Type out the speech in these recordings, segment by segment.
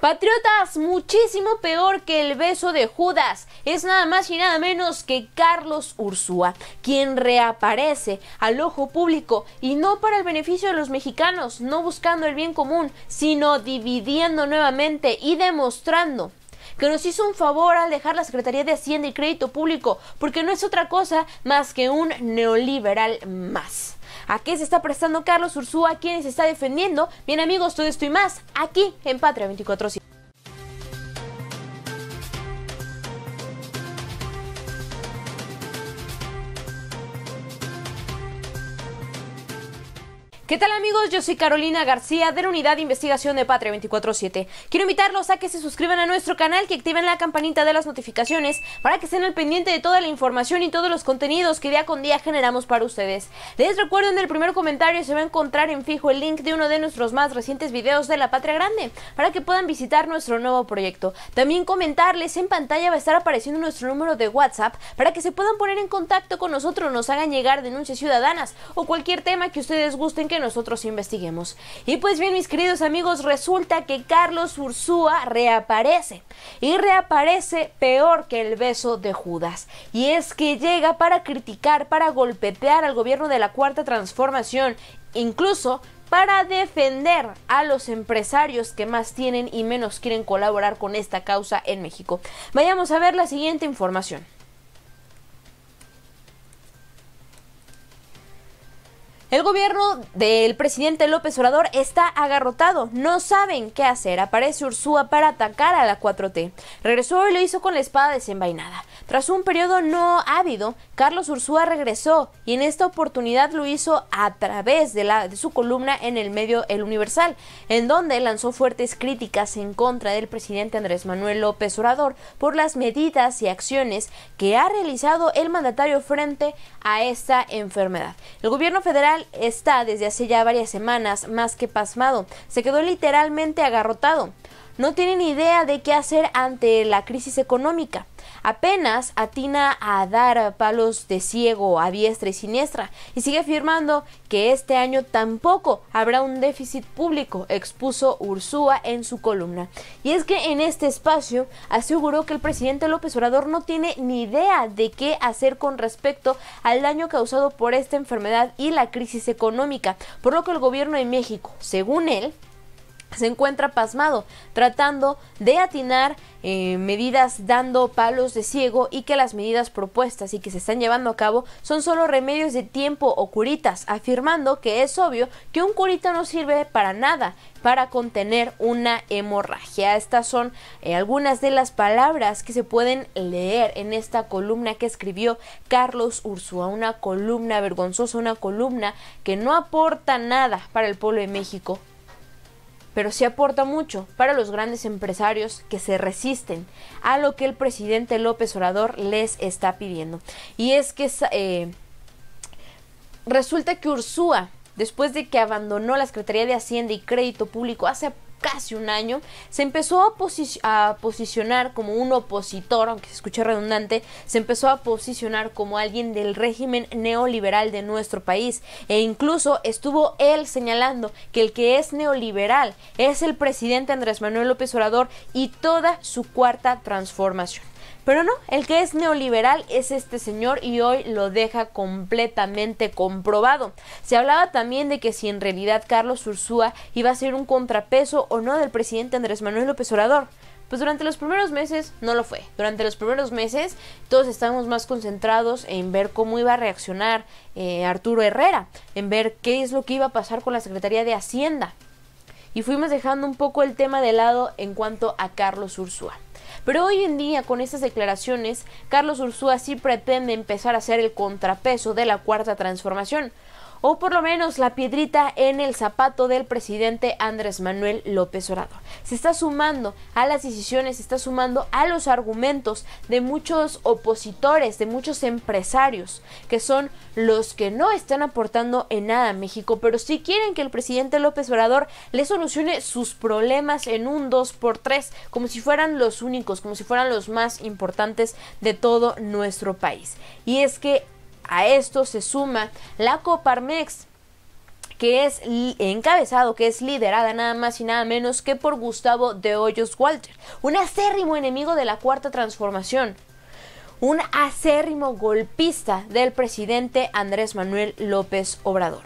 Patriotas, muchísimo peor que el beso de Judas. Es nada más y nada menos que Carlos Ursúa, quien reaparece al ojo público y no para el beneficio de los mexicanos, no buscando el bien común, sino dividiendo nuevamente y demostrando que nos hizo un favor al dejar la Secretaría de Hacienda y Crédito Público, porque no es otra cosa más que un neoliberal más. ¿A qué se está prestando Carlos Ursúa? ¿Quiénes se está defendiendo? Bien amigos, todo esto y más aquí en Patria 24 ¿Qué tal amigos? Yo soy Carolina García de la Unidad de Investigación de Patria 24-7. Quiero invitarlos a que se suscriban a nuestro canal, que activen la campanita de las notificaciones para que estén al pendiente de toda la información y todos los contenidos que día con día generamos para ustedes. Les recuerdo en el primer comentario se va a encontrar en fijo el link de uno de nuestros más recientes videos de La Patria Grande para que puedan visitar nuestro nuevo proyecto. También comentarles en pantalla va a estar apareciendo nuestro número de WhatsApp para que se puedan poner en contacto con nosotros, nos hagan llegar denuncias ciudadanas o cualquier tema que ustedes gusten que nosotros investiguemos. Y pues bien, mis queridos amigos, resulta que Carlos Ursúa reaparece. Y reaparece peor que el beso de Judas. Y es que llega para criticar, para golpetear al gobierno de la Cuarta Transformación. Incluso para defender a los empresarios que más tienen y menos quieren colaborar con esta causa en México. Vayamos a ver la siguiente información. El gobierno del presidente López Obrador está agarrotado, no saben qué hacer. Aparece Ursúa para atacar a la 4T. Regresó y lo hizo con la espada desenvainada. Tras un periodo no ávido, Carlos Ursúa regresó y en esta oportunidad lo hizo a través de, la, de su columna en el medio El Universal, en donde lanzó fuertes críticas en contra del presidente Andrés Manuel López Obrador por las medidas y acciones que ha realizado el mandatario frente a esta enfermedad. El gobierno federal está desde hace ya varias semanas más que pasmado. Se quedó literalmente agarrotado no tiene ni idea de qué hacer ante la crisis económica. Apenas atina a dar palos de ciego a diestra y siniestra y sigue afirmando que este año tampoco habrá un déficit público, expuso Ursúa en su columna. Y es que en este espacio aseguró que el presidente López Obrador no tiene ni idea de qué hacer con respecto al daño causado por esta enfermedad y la crisis económica, por lo que el gobierno de México, según él, se encuentra pasmado, tratando de atinar eh, medidas dando palos de ciego y que las medidas propuestas y que se están llevando a cabo son solo remedios de tiempo o curitas, afirmando que es obvio que un curita no sirve para nada para contener una hemorragia. Estas son eh, algunas de las palabras que se pueden leer en esta columna que escribió Carlos Ursúa, una columna vergonzosa, una columna que no aporta nada para el pueblo de México, pero sí aporta mucho para los grandes empresarios que se resisten a lo que el presidente López Orador les está pidiendo. Y es que eh, resulta que Ursúa, después de que abandonó la Secretaría de Hacienda y Crédito Público hace casi un año, se empezó a, posicionar como un opositor, aunque se escuche redundante, se empezó a posicionar como alguien del régimen neoliberal de nuestro país. E incluso estuvo él señalando que el que es neoliberal es el presidente Andrés Manuel López Obrador y toda su cuarta transformación. Pero no, el que es neoliberal es este señor y hoy lo deja completamente comprobado. Se hablaba también de que si en realidad Carlos Ursúa iba a ser un contrapeso o no del presidente Andrés Manuel López Obrador. Pues durante los primeros meses no lo fue. Durante los primeros meses todos estábamos más concentrados en ver cómo iba a reaccionar eh, Arturo Herrera, en ver qué es lo que iba a pasar con la Secretaría de Hacienda. Y fuimos dejando un poco el tema de lado en cuanto a Carlos Ursúa. Pero hoy en día, con estas declaraciones, Carlos Ursúa sí pretende empezar a ser el contrapeso de la cuarta transformación o por lo menos la piedrita en el zapato del presidente Andrés Manuel López Obrador. Se está sumando a las decisiones, se está sumando a los argumentos de muchos opositores, de muchos empresarios, que son los que no están aportando en nada a México, pero sí quieren que el presidente López Obrador le solucione sus problemas en un 2x3, como si fueran los únicos, como si fueran los más importantes de todo nuestro país. Y es que a esto se suma la Coparmex que es encabezado, que es liderada nada más y nada menos que por Gustavo de Hoyos Walter, un acérrimo enemigo de la Cuarta Transformación, un acérrimo golpista del presidente Andrés Manuel López Obrador.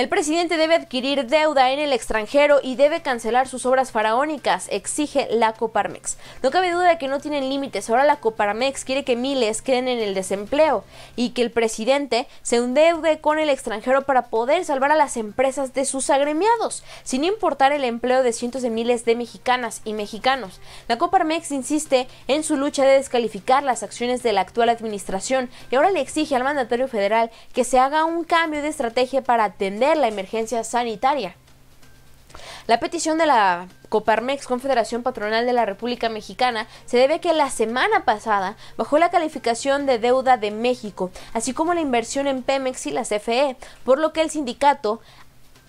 El presidente debe adquirir deuda en el extranjero y debe cancelar sus obras faraónicas, exige la Coparmex. No cabe duda de que no tienen límites. Ahora la Coparmex quiere que miles queden en el desempleo y que el presidente se endeude con el extranjero para poder salvar a las empresas de sus agremiados, sin importar el empleo de cientos de miles de mexicanas y mexicanos. La Coparmex insiste en su lucha de descalificar las acciones de la actual administración y ahora le exige al mandatario federal que se haga un cambio de estrategia para atender la emergencia sanitaria. La petición de la Coparmex, Confederación Patronal de la República Mexicana, se debe a que la semana pasada bajó la calificación de deuda de México, así como la inversión en Pemex y la CFE, por lo que el sindicato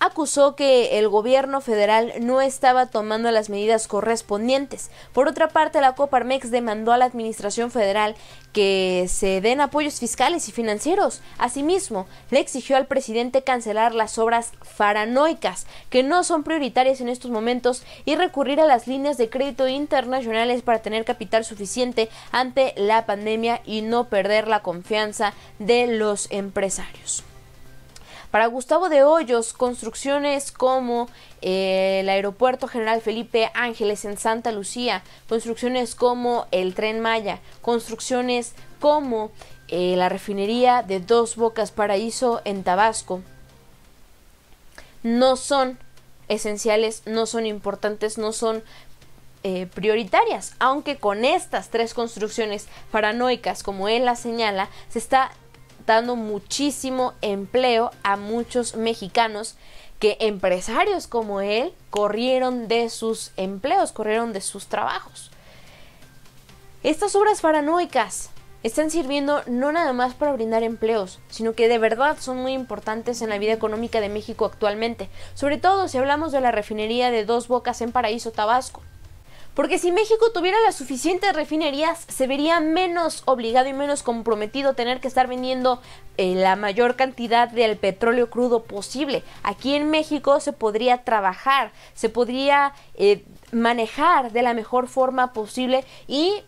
acusó que el gobierno federal no estaba tomando las medidas correspondientes. Por otra parte, la Coparmex demandó a la Administración Federal que se den apoyos fiscales y financieros. Asimismo, le exigió al presidente cancelar las obras faranoicas, que no son prioritarias en estos momentos, y recurrir a las líneas de crédito internacionales para tener capital suficiente ante la pandemia y no perder la confianza de los empresarios. Para Gustavo de Hoyos, construcciones como eh, el Aeropuerto General Felipe Ángeles en Santa Lucía, construcciones como el Tren Maya, construcciones como eh, la refinería de Dos Bocas Paraíso en Tabasco, no son esenciales, no son importantes, no son eh, prioritarias, aunque con estas tres construcciones paranoicas, como él las señala, se está dando muchísimo empleo a muchos mexicanos que empresarios como él corrieron de sus empleos, corrieron de sus trabajos. Estas obras faranoicas están sirviendo no nada más para brindar empleos, sino que de verdad son muy importantes en la vida económica de México actualmente, sobre todo si hablamos de la refinería de Dos Bocas en Paraíso, Tabasco. Porque si México tuviera las suficientes refinerías, se vería menos obligado y menos comprometido tener que estar vendiendo eh, la mayor cantidad del petróleo crudo posible. Aquí en México se podría trabajar, se podría eh, manejar de la mejor forma posible y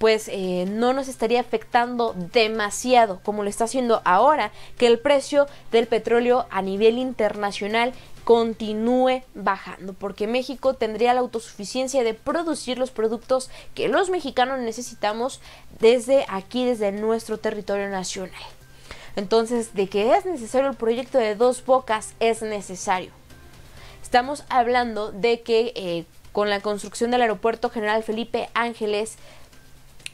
pues eh, no nos estaría afectando demasiado como lo está haciendo ahora que el precio del petróleo a nivel internacional continúe bajando, porque México tendría la autosuficiencia de producir los productos que los mexicanos necesitamos desde aquí, desde nuestro territorio nacional. Entonces, de que es necesario el proyecto de dos bocas, es necesario. Estamos hablando de que eh, con la construcción del aeropuerto General Felipe Ángeles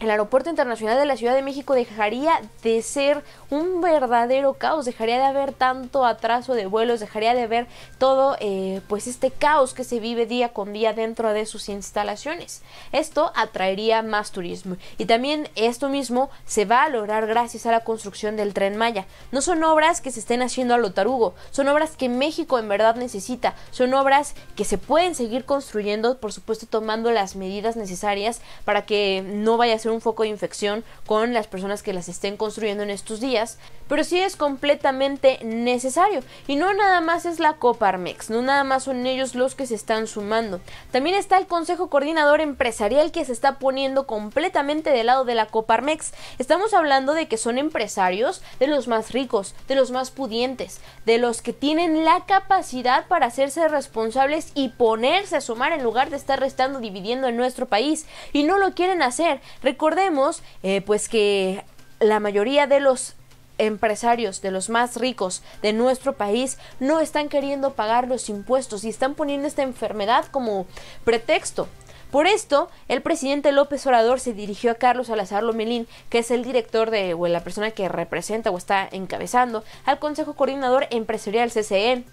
el Aeropuerto Internacional de la Ciudad de México dejaría de ser un verdadero caos, dejaría de haber tanto atraso de vuelos, dejaría de haber todo eh, pues este caos que se vive día con día dentro de sus instalaciones. Esto atraería más turismo y también esto mismo se va a lograr gracias a la construcción del tren Maya. No son obras que se estén haciendo a lo tarugo, son obras que México en verdad necesita, son obras que se pueden seguir construyendo, por supuesto tomando las medidas necesarias para que no vaya a ser un foco de infección con las personas que las estén construyendo en estos días, pero sí es completamente necesario. Y no nada más es la Coparmex, no nada más son ellos los que se están sumando. También está el Consejo Coordinador Empresarial que se está poniendo completamente del lado de la Coparmex. Estamos hablando de que son empresarios de los más ricos, de los más pudientes, de los que tienen la capacidad para hacerse responsables y ponerse a sumar en lugar de estar restando, dividiendo en nuestro país. Y no lo quieren hacer recordemos eh, pues que la mayoría de los empresarios de los más ricos de nuestro país no están queriendo pagar los impuestos y están poniendo esta enfermedad como pretexto. Por esto, el presidente López Orador se dirigió a Carlos Salazar Lomelín, que es el director de o la persona que representa o está encabezando al Consejo Coordinador Empresarial CCN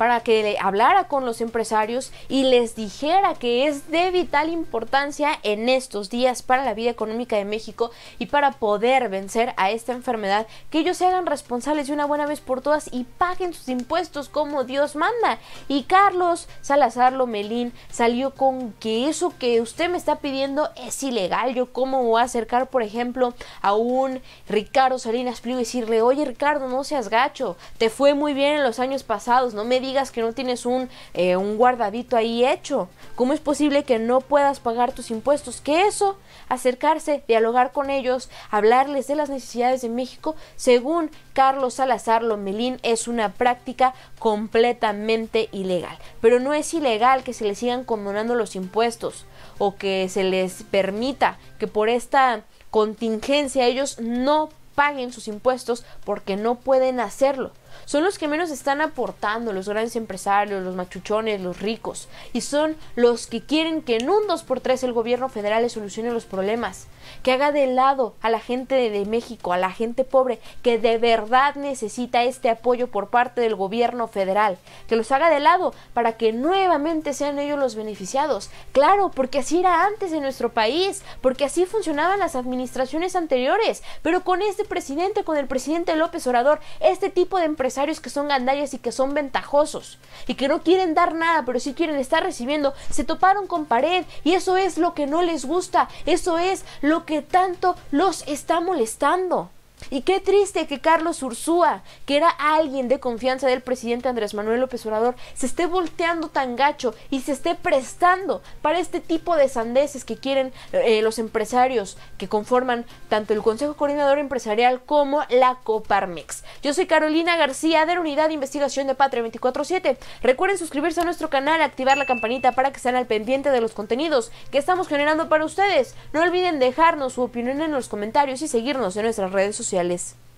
para que le hablara con los empresarios y les dijera que es de vital importancia en estos días para la vida económica de México y para poder vencer a esta enfermedad, que ellos se hagan responsables de una buena vez por todas y paguen sus impuestos como Dios manda. Y Carlos Salazar Lomelín salió con que eso que usted me está pidiendo es ilegal. Yo cómo voy a acercar, por ejemplo, a un Ricardo Salinas Pliego y decirle, oye Ricardo, no seas gacho, te fue muy bien en los años pasados, no me digas que no tienes un, eh, un guardadito ahí hecho? ¿Cómo es posible que no puedas pagar tus impuestos? Que eso, acercarse, dialogar con ellos, hablarles de las necesidades de México, según Carlos Salazar Lomelín, es una práctica completamente ilegal. Pero no es ilegal que se les sigan condonando los impuestos o que se les permita que por esta contingencia ellos no paguen sus impuestos porque no pueden hacerlo. Son los que menos están aportando, los grandes empresarios, los machuchones, los ricos. Y son los que quieren que en un 2x3 el gobierno federal les solucione los problemas. Que haga de lado a la gente de México, a la gente pobre, que de verdad necesita este apoyo por parte del gobierno federal. Que los haga de lado para que nuevamente sean ellos los beneficiados. Claro, porque así era antes en nuestro país, porque así funcionaban las administraciones anteriores. Pero con este presidente, con el presidente López orador este tipo de empresarios que son gandallas y que son ventajosos y que no quieren dar nada, pero sí quieren estar recibiendo, se toparon con pared y eso es lo que no les gusta, eso es lo que tanto los está molestando. Y qué triste que Carlos Ursúa, que era alguien de confianza del presidente Andrés Manuel López Obrador, se esté volteando tan gacho y se esté prestando para este tipo de sandeces que quieren eh, los empresarios que conforman tanto el Consejo Coordinador Empresarial como la Coparmex. Yo soy Carolina García de la Unidad de Investigación de Patria 24-7. Recuerden suscribirse a nuestro canal, activar la campanita para que estén al pendiente de los contenidos que estamos generando para ustedes. No olviden dejarnos su opinión en los comentarios y seguirnos en nuestras redes sociales sociales